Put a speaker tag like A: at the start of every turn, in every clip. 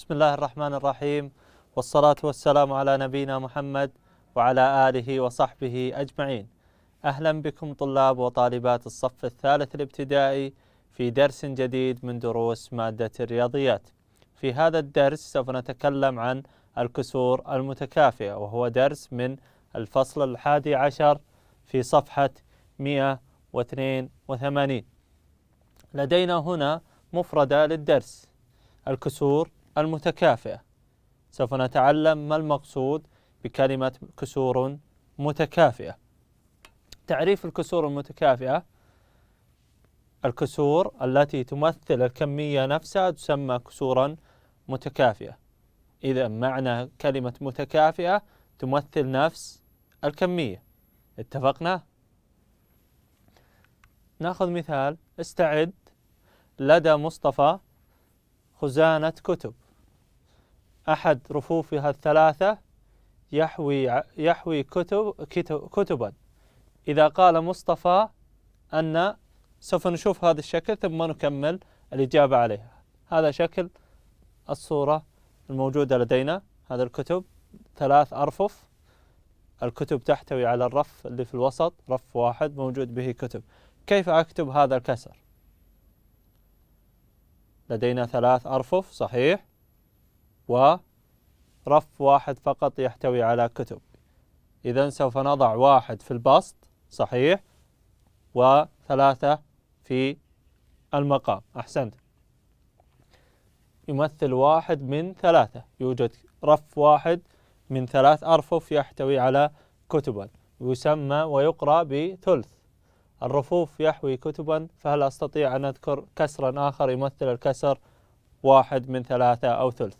A: بسم الله الرحمن الرحيم والصلاة والسلام على نبينا محمد وعلى آله وصحبه أجمعين أهلا بكم طلاب وطالبات الصف الثالث الابتدائي في درس جديد من دروس مادة الرياضيات في هذا الدرس سوف نتكلم عن الكسور المتكافئة وهو درس من الفصل الحادي عشر في صفحة 182 لدينا هنا مفردة للدرس الكسور المتكافئة سوف نتعلم ما المقصود بكلمة كسور متكافئة تعريف الكسور المتكافئة الكسور التي تمثل الكمية نفسها تسمى كسورا متكافئة إذا معنى كلمة متكافئة تمثل نفس الكمية اتفقنا؟ ناخذ مثال استعد لدى مصطفى خزانة كتب أحد رفوفها الثلاثة يحوي يحوي كتب, كتبا إذا قال مصطفى أن سوف نشوف هذا الشكل ثم نكمل الإجابة عليها هذا شكل الصورة الموجودة لدينا هذا الكتب ثلاث أرفف الكتب تحتوي على الرف اللي في الوسط رف واحد موجود به كتب كيف أكتب هذا الكسر لدينا ثلاث أرفف صحيح ورف واحد فقط يحتوي على كتب إذا سوف نضع واحد في البسط صحيح وثلاثة في المقام أحسنت يمثل واحد من ثلاثة يوجد رف واحد من ثلاث أرفف يحتوي على كتبا يسمى ويقرأ بثلث الرفوف يحوي كتبا فهل أستطيع أن أذكر كسرا آخر يمثل الكسر واحد من ثلاثة أو ثلث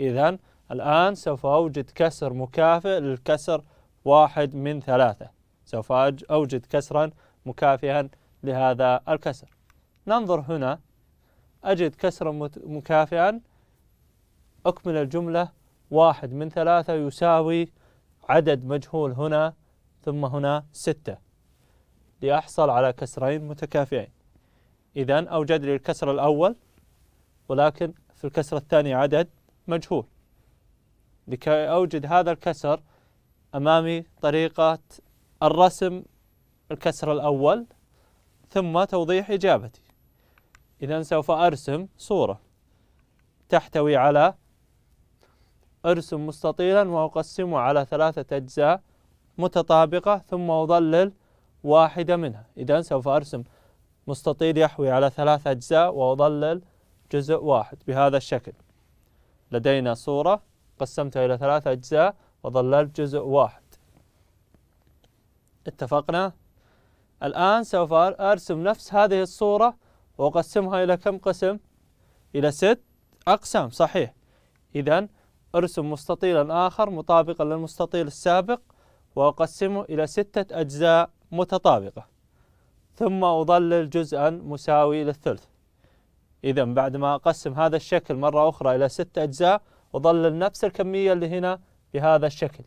A: إذا الآن سوف أوجد كسر مكافئ للكسر واحد من ثلاثة سوف أوجد كسرا مكافئا لهذا الكسر ننظر هنا أجد كسرا مكافئا أكمل الجملة واحد من ثلاثة يساوي عدد مجهول هنا ثم هنا ستة لأحصل على كسرين متكافئين إذا أوجد لي الكسر الأول ولكن في الكسر الثاني عدد مجهول لكي أوجد هذا الكسر أمامي طريقة الرسم الكسر الأول ثم توضيح إجابتي إذا سوف أرسم صورة تحتوي على أرسم مستطيلا وأقسمه على ثلاثة أجزاء متطابقة ثم أظلل واحدة منها إذا سوف أرسم مستطيل يحوي على ثلاث أجزاء وأظلل جزء واحد بهذا الشكل لدينا صورة قسمتها إلى ثلاثة أجزاء وظللت جزء واحد اتفقنا؟ الآن سوف أرسم نفس هذه الصورة وأقسمها إلى كم قسم؟ إلى ست أقسام صحيح إذا أرسم مستطيلا آخر مطابقا للمستطيل السابق وأقسمه إلى ستة أجزاء متطابقة ثم أظلل جزءا مساوي للثلث إذا بعد ما أقسم هذا الشكل مرة أخرى إلى ست أجزاء وظل نفس الكمية اللي هنا بهذا الشكل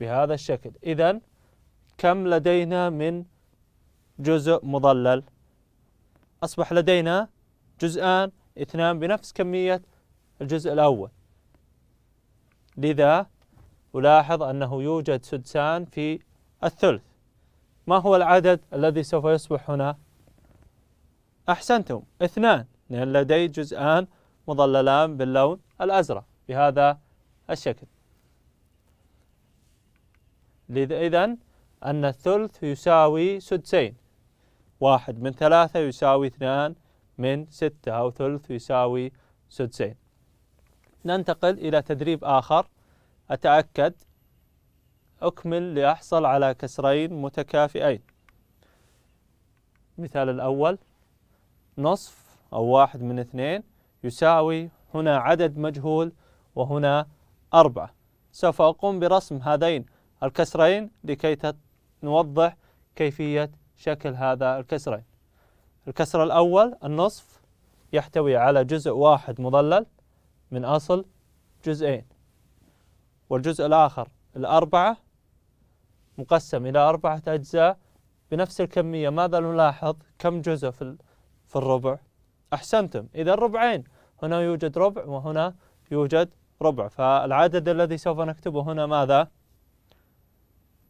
A: بهذا الشكل إذا كم لدينا من جزء مضلل أصبح لدينا جزءان اثنان بنفس كمية الجزء الأول لذا ألاحظ أنه يوجد سدسان في الثلث ما هو العدد الذي سوف يصبح هنا أحسنتم اثنان لأن لدي جزءان مظللان باللون الأزرق بهذا الشكل لذا إذا أن الثلث يساوي سدسين واحد من ثلاثة يساوي اثنان من ستة أو ثلث يساوي سدسين ننتقل إلى تدريب آخر أتأكد أكمل لأحصل على كسرين متكافئين المثال الأول نصف أو واحد من اثنين يساوي هنا عدد مجهول وهنا أربعة سوف أقوم برسم هذين الكسرين لكي نوضح كيفية شكل هذا الكسرين الكسر الأول النصف يحتوي على جزء واحد مضلل من أصل جزئين والجزء الآخر الأربعة مقسم إلى أربعة أجزاء بنفس الكمية ماذا نلاحظ كم جزء في في الربع أحسنتم إذا الربعين هنا يوجد ربع وهنا يوجد ربع فالعدد الذي سوف نكتبه هنا ماذا؟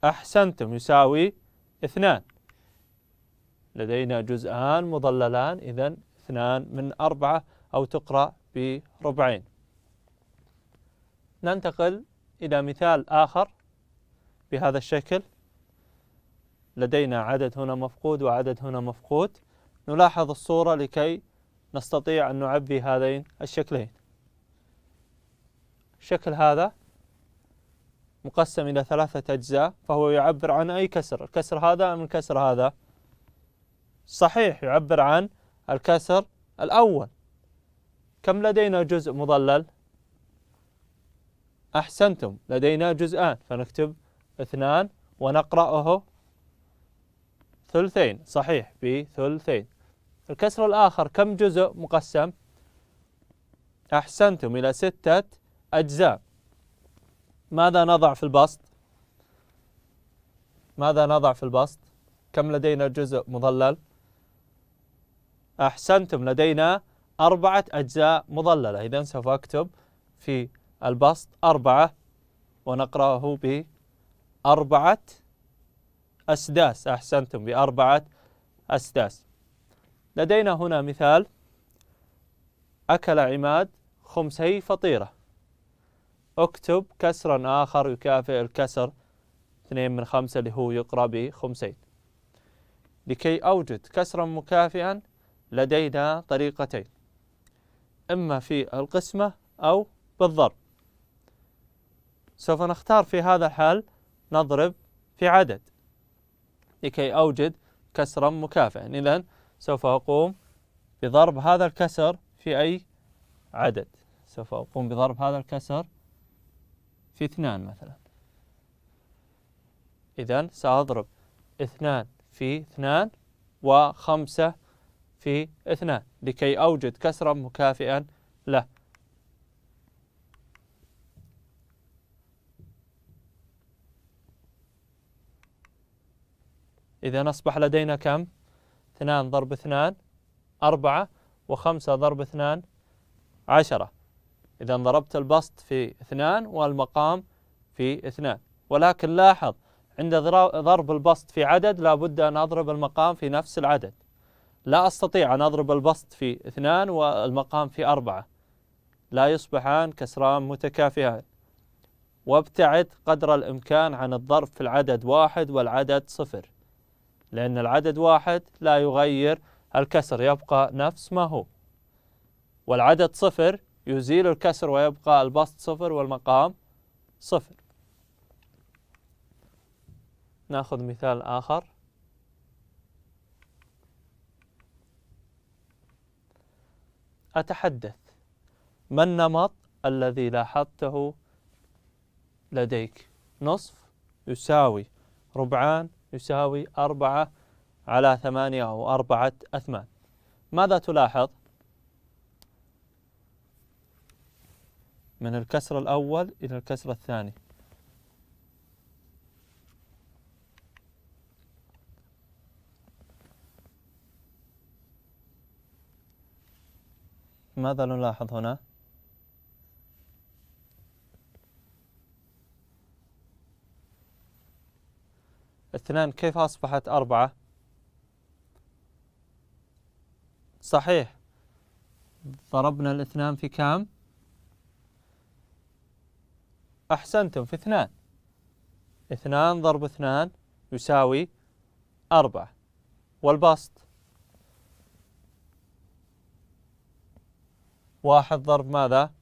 A: أحسنتم يساوي اثنان لدينا جزءان مضللان إذا اثنان من أربعة أو تقرأ بربعين ننتقل إلى مثال آخر بهذا الشكل لدينا عدد هنا مفقود وعدد هنا مفقود نلاحظ الصورة لكي نستطيع أن نعبي هذين الشكلين الشكل هذا مقسم إلى ثلاثة أجزاء فهو يعبر عن أي كسر الكسر هذا أم الكسر هذا صحيح يعبر عن الكسر الأول كم لدينا جزء مضلل أحسنتم لدينا جزءان فنكتب اثنان ونقرأه ثلثين صحيح بثلثين الكسر الآخر كم جزء مقسم أحسنتم إلى ستة أجزاء ماذا نضع في البسط ماذا نضع في البسط كم لدينا جزء مظلل أحسنتم لدينا أربعة أجزاء مظللة إذا سوف أكتب في البسط أربعة ونقرأه بأربعة أسداس أحسنتم بأربعة أسداس لدينا هنا مثال أكل عماد خمسي فطيرة اكتب كسرا آخر يكافئ الكسر اثنين من خمسة اللي هو يقرأ بخمسين لكي أوجد كسرا مكافئا لدينا طريقتين إما في القسمة أو بالضرب سوف نختار في هذا الحال نضرب في عدد لكي أوجد كسرا مكافئا إذا سوف أقوم بضرب هذا الكسر في أي عدد سوف أقوم بضرب هذا الكسر في اثنان مثلا إذا سأضرب اثنان في اثنان وخمسة في اثنان لكي أوجد كسرا مكافئا له إذا أصبح لدينا كم؟ 2 ضرب 2 4 و5 ضرب 2 10 إذا ضربت البسط في 2 والمقام في 2 ولكن لاحظ عند ضرب البسط في عدد لابد أن أضرب المقام في نفس العدد لا أستطيع أن أضرب البسط في 2 والمقام في 4 لا يصبحان كسران متكافئان وابتعد قدر الإمكان عن الضرب في العدد واحد والعدد صفر لأن العدد واحد لا يغير الكسر يبقى نفس ما هو والعدد صفر يزيل الكسر ويبقى البسط صفر والمقام صفر ناخذ مثال آخر أتحدث ما النمط الذي لاحظته لديك نصف يساوي ربعان يساوي أربعة على ثمانية أو أربعة أثمان ماذا تلاحظ؟ من الكسر الأول إلى الكسر الثاني ماذا نلاحظ هنا؟ اثنان كيف أصبحت أربعة صحيح ضربنا الاثنان في كام أحسنتم في اثنان اثنان ضرب اثنان يساوي أربعة والبسط واحد ضرب ماذا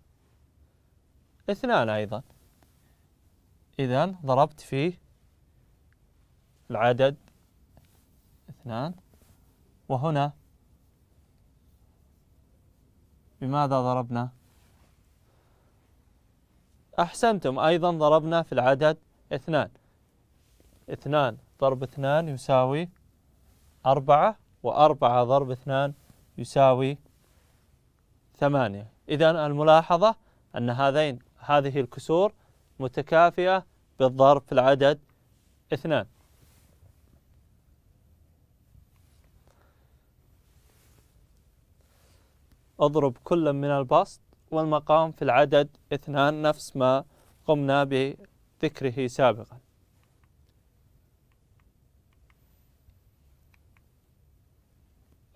A: اثنان أيضا إذا ضربت في العدد اثنان وهنا بماذا ضربنا أحسنتم أيضا ضربنا في العدد اثنان اثنان ضرب اثنان يساوي أربعة وأربعة ضرب اثنان يساوي ثمانية إذا الملاحظة أن هذين هذه الكسور متكافئة بالضرب في العدد اثنان اضرب كل من البسط والمقام في العدد اثنان نفس ما قمنا بذكره سابقا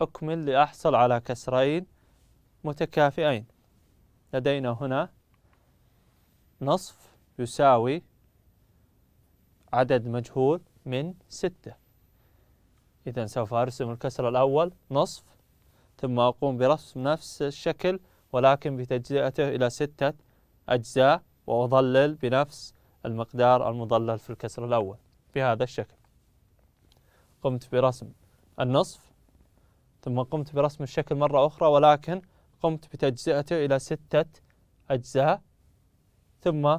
A: أكمل لأحصل على كسرين متكافئين لدينا هنا نصف يساوي عدد مجهول من ستة إذا سوف أرسم الكسر الأول نصف ثم أقوم برسم نفس الشكل ولكن بتجزئته إلى ستة أجزاء وأظلل بنفس المقدار المظلل في الكسر الأول بهذا الشكل قمت برسم النصف ثم قمت برسم الشكل مرة أخرى ولكن قمت بتجزئته إلى ستة أجزاء ثم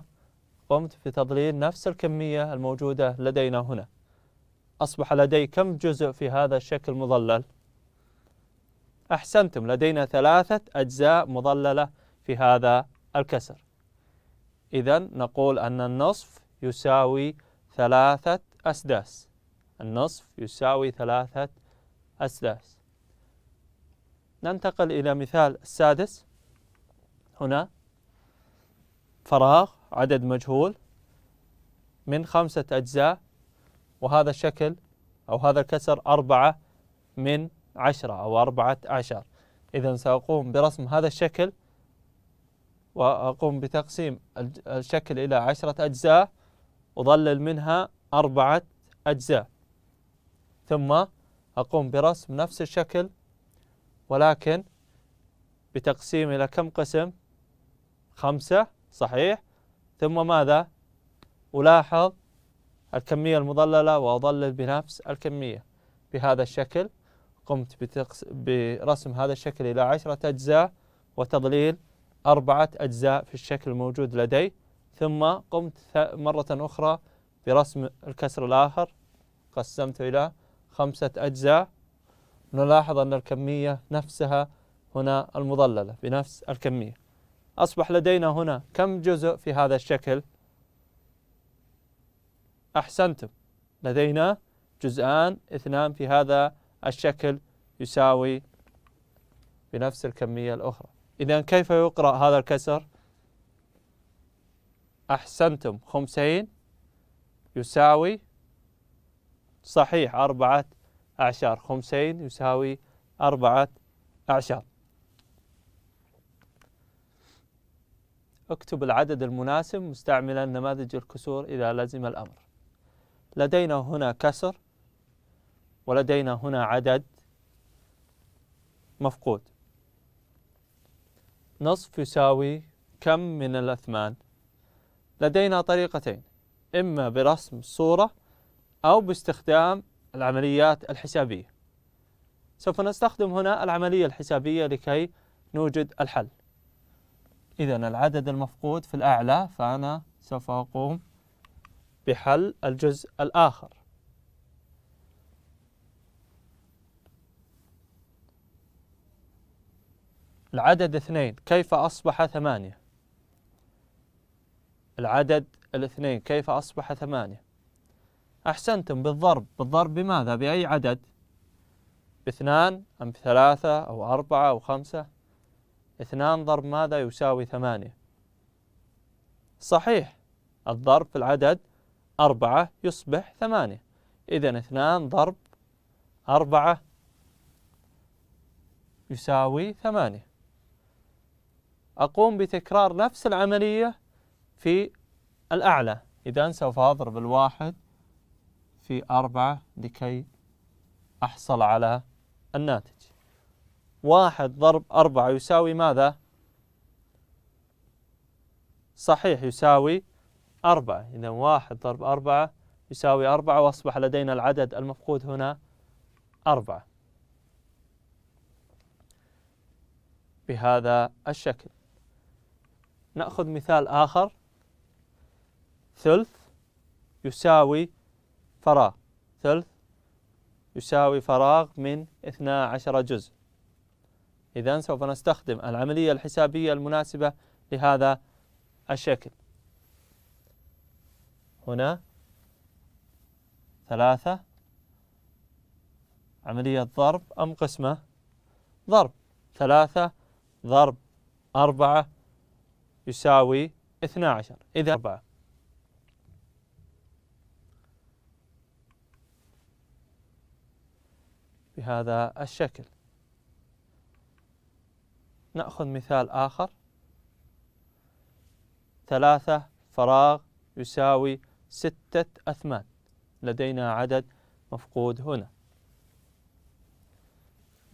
A: قمت بتضليل نفس الكمية الموجودة لدينا هنا أصبح لدي كم جزء في هذا الشكل مظلل؟ أحسنتم لدينا ثلاثة أجزاء مضللة في هذا الكسر إذا نقول أن النصف يساوي ثلاثة أسداس النصف يساوي ثلاثة أسداس ننتقل إلى مثال السادس هنا فراغ عدد مجهول من خمسة أجزاء وهذا الشكل أو هذا الكسر أربعة من عشرة أو أربعة عشر إذا سأقوم برسم هذا الشكل وأقوم بتقسيم الشكل إلى عشرة أجزاء أضلل منها أربعة أجزاء ثم أقوم برسم نفس الشكل ولكن بتقسيم إلى كم قسم خمسة صحيح ثم ماذا ألاحظ الكمية المضللة وأضلل بنفس الكمية بهذا الشكل قمت برسم هذا الشكل إلى عشرة أجزاء وتضليل أربعة أجزاء في الشكل الموجود لدي ثم قمت مرة أخرى برسم الكسر الآخر قسمته إلى خمسة أجزاء نلاحظ أن الكمية نفسها هنا المضللة بنفس الكمية أصبح لدينا هنا كم جزء في هذا الشكل أحسنتم لدينا جزءان اثنان في هذا الشكل يساوي بنفس الكمية الأخرى إذا كيف يقرأ هذا الكسر أحسنتم خمسين يساوي صحيح أربعة أعشار خمسين يساوي أربعة أعشار اكتب العدد المناسب مستعملا نماذج الكسور إذا لزم الأمر لدينا هنا كسر ولدينا هنا عدد مفقود نصف يساوي كم من الأثمان لدينا طريقتين إما برسم صورة أو باستخدام العمليات الحسابية سوف نستخدم هنا العملية الحسابية لكي نوجد الحل إذا العدد المفقود في الأعلى فأنا سوف أقوم بحل الجزء الآخر العدد اثنين كيف أصبح ثمانية العدد الاثنين كيف أصبح ثمانية أحسنتم بالضرب بالضرب بماذا بأي عدد باثنان أم بثلاثة أو أربعة أو خمسة اثنان ضرب ماذا يساوي ثمانية صحيح الضرب في العدد أربعة يصبح ثمانية إذا اثنان ضرب أربعة يساوي ثمانية أقوم بتكرار نفس العملية في الأعلى إذا سوف أضرب الواحد في أربعة لكي أحصل على الناتج واحد ضرب أربعة يساوي ماذا؟ صحيح يساوي أربعة إذا واحد ضرب أربعة يساوي أربعة وأصبح لدينا العدد المفقود هنا أربعة بهذا الشكل نأخذ مثال آخر ثلث يساوي فراغ ثلث يساوي فراغ من 12 جزء إذا سوف نستخدم العملية الحسابية المناسبة لهذا الشكل هنا ثلاثة عملية ضرب أم قسمة ضرب ثلاثة ضرب أربعة يساوي 12 إذا 4 بهذا الشكل نأخذ مثال آخر ثلاثة فراغ يساوي ستة أثمان لدينا عدد مفقود هنا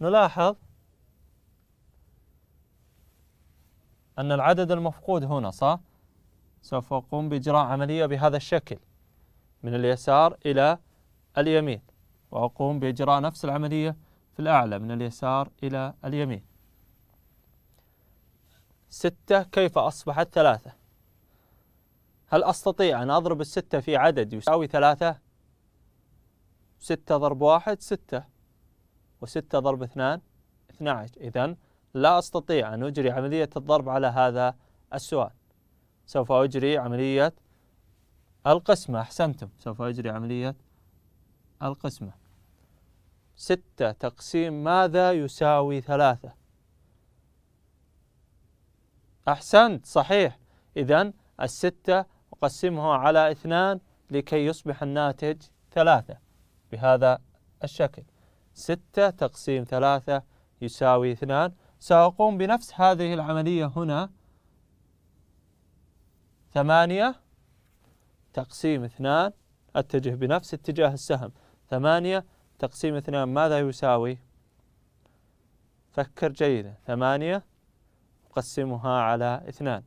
A: نلاحظ أن العدد المفقود هنا صح؟ سوف أقوم بإجراء عملية بهذا الشكل من اليسار إلى اليمين وأقوم بإجراء نفس العملية في الأعلى من اليسار إلى اليمين ستة كيف أصبحت ثلاثة هل أستطيع أن أضرب الستة في عدد يساوي ثلاثة ستة ضرب واحد ستة وستة ضرب اثنان اثنى عشر إذن لا أستطيع أن أجري عملية الضرب على هذا السؤال سوف أجري عملية القسمة أحسنتم سوف أجري عملية القسمة ستة تقسيم ماذا يساوي ثلاثة أحسنت صحيح إذا الستة أقسمها على اثنان لكي يصبح الناتج ثلاثة بهذا الشكل ستة تقسيم ثلاثة يساوي اثنان سأقوم بنفس هذه العملية هنا ثمانية تقسيم اثنان أتجه بنفس اتجاه السهم ثمانية تقسيم اثنان ماذا يساوي فكر جيدا ثمانية أقسمها على اثنان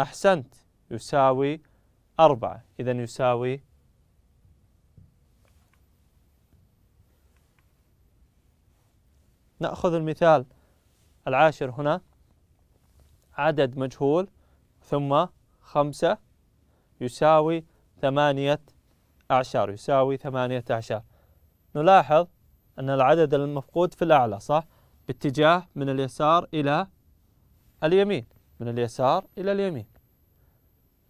A: أحسنت يساوي أربعة إذا يساوي نأخذ المثال العاشر هنا عدد مجهول ثم خمسة يساوي ثمانية أعشار يساوي ثمانية أعشار نلاحظ أن العدد المفقود في الأعلى صح باتجاه من اليسار إلى اليمين من اليسار إلى اليمين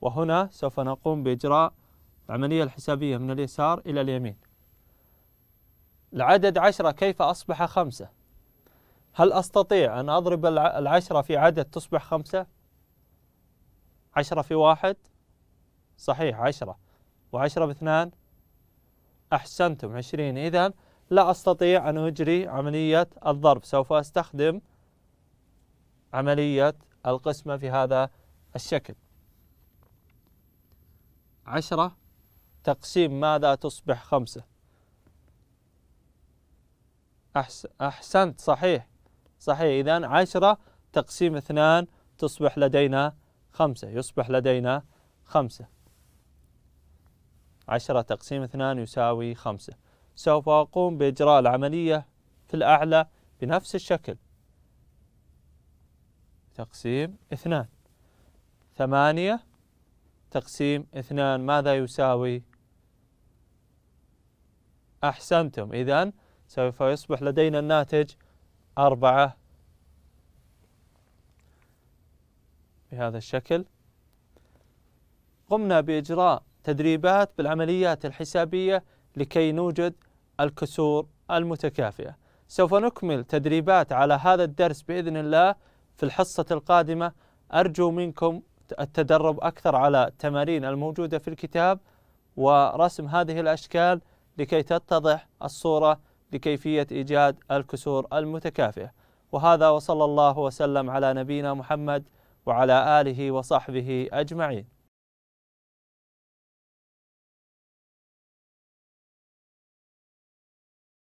A: وهنا سوف نقوم بإجراء العملية الحسابية من اليسار إلى اليمين العدد عشرة كيف أصبح خمسة هل أستطيع أن أضرب العشرة في عدد تصبح خمسة عشرة في واحد صحيح عشرة وعشرة باثنان أحسنتم عشرين إذا لا أستطيع أن أجري عملية الضرب سوف أستخدم عملية القسمة في هذا الشكل عشرة تقسيم ماذا تصبح خمسة أحسنت صحيح صحيح إذا عشرة تقسيم اثنان تصبح لدينا خمسة يصبح لدينا خمسة عشرة تقسيم اثنان يساوي خمسة سوف أقوم بإجراء العملية في الأعلى بنفس الشكل تقسيم اثنان ثمانية تقسيم اثنان ماذا يساوي أحسنتم إذا سوف يصبح لدينا الناتج أربعة بهذا الشكل قمنا بإجراء تدريبات بالعمليات الحسابية لكي نوجد الكسور المتكافئة سوف نكمل تدريبات على هذا الدرس بإذن الله في الحصة القادمة أرجو منكم التدرب أكثر على التمارين الموجودة في الكتاب ورسم هذه الأشكال لكي تتضح الصورة لكيفية إيجاد الكسور المتكافئة وهذا وصلى الله وسلم على نبينا محمد وعلى آله وصحبه أجمعين